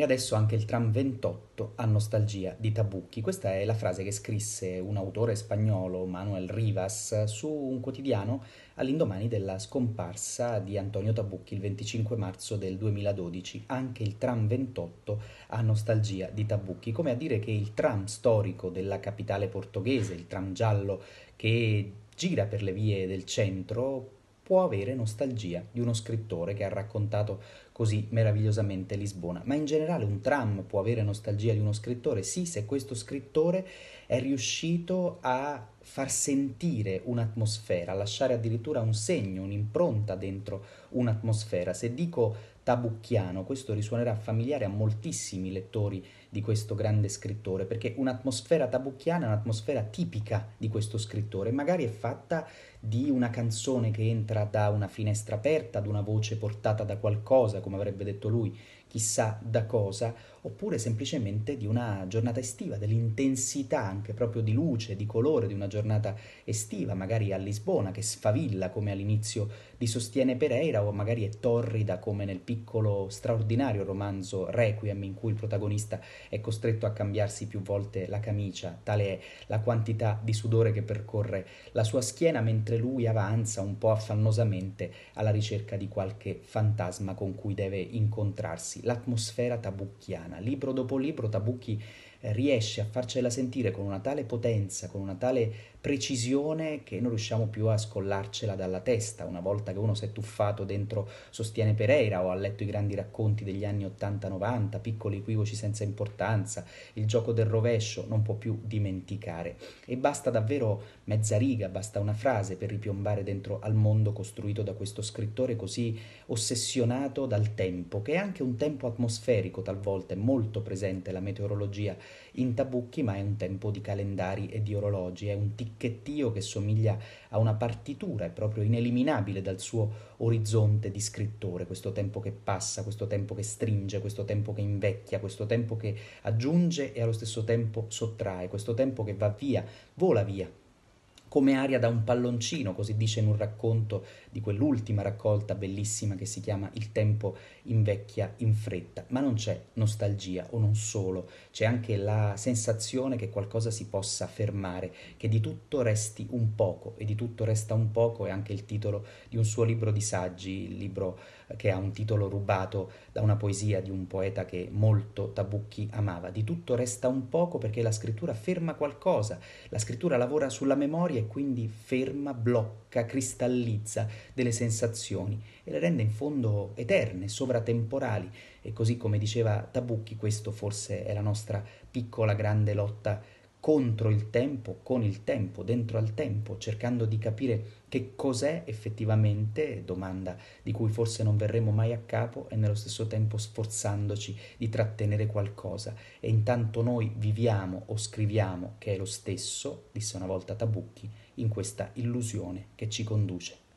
E adesso anche il tram 28 ha nostalgia di Tabucchi. Questa è la frase che scrisse un autore spagnolo, Manuel Rivas, su un quotidiano all'indomani della scomparsa di Antonio Tabucchi il 25 marzo del 2012. Anche il tram 28 ha nostalgia di Tabucchi, come a dire che il tram storico della capitale portoghese, il tram giallo che gira per le vie del centro, può avere nostalgia di uno scrittore che ha raccontato così meravigliosamente Lisbona, ma in generale un tram può avere nostalgia di uno scrittore, sì, se questo scrittore è riuscito a far sentire un'atmosfera, lasciare addirittura un segno, un'impronta dentro un'atmosfera. Se dico tabucchiano, questo risuonerà familiare a moltissimi lettori di questo grande scrittore, perché un'atmosfera tabucchiana è un'atmosfera tipica di questo scrittore, magari è fatta di una canzone che entra da una finestra aperta, da una voce portata da qualcosa, come avrebbe detto lui, chissà da cosa, oppure semplicemente di una giornata estiva, dell'intensità anche proprio di luce, di colore di una giornata estiva, magari a Lisbona che sfavilla come all'inizio di Sostiene Pereira o magari è torrida come nel piccolo straordinario romanzo Requiem in cui il protagonista è costretto a cambiarsi più volte la camicia, tale è la quantità di sudore che percorre la sua schiena mentre lui avanza un po' affannosamente alla ricerca di qualche fantasma con cui deve incontrarsi L'atmosfera tabucchiana. Libro dopo libro Tabucchi riesce a farcela sentire con una tale potenza, con una tale precisione che non riusciamo più a scollarcela dalla testa. Una volta che uno si è tuffato dentro Sostiene Pereira o ha letto i grandi racconti degli anni 80-90, piccoli equivoci senza importanza, il gioco del rovescio, non può più dimenticare. E basta davvero mezza riga, basta una frase per ripiombare dentro al mondo costruito da questo scrittore così ossessionato dal tempo, che è anche un tempo atmosferico talvolta, è molto presente la meteorologia in tabucchi, ma è un tempo di calendari e di orologi, è un ticchettio che somiglia a una partitura, è proprio ineliminabile dal suo orizzonte di scrittore, questo tempo che passa, questo tempo che stringe, questo tempo che invecchia, questo tempo che aggiunge e allo stesso tempo sottrae, questo tempo che va via, vola via come aria da un palloncino, così dice in un racconto di quell'ultima raccolta bellissima che si chiama Il tempo invecchia in fretta, ma non c'è nostalgia o non solo, c'è anche la sensazione che qualcosa si possa fermare, che di tutto resti un poco e di tutto resta un poco è anche il titolo di un suo libro di saggi, il libro eh, che ha un titolo rubato da una poesia di un poeta che molto Tabucchi amava. Di tutto resta un poco perché la scrittura ferma qualcosa, la scrittura lavora sulla memoria e quindi ferma, blocca, cristallizza delle sensazioni e le rende in fondo eterne, sovratemporali e così come diceva Tabucchi questo forse è la nostra piccola grande lotta contro il tempo, con il tempo, dentro al tempo, cercando di capire che cos'è effettivamente, domanda di cui forse non verremo mai a capo e nello stesso tempo sforzandoci di trattenere qualcosa. E intanto noi viviamo o scriviamo, che è lo stesso, disse una volta Tabucchi, in questa illusione che ci conduce.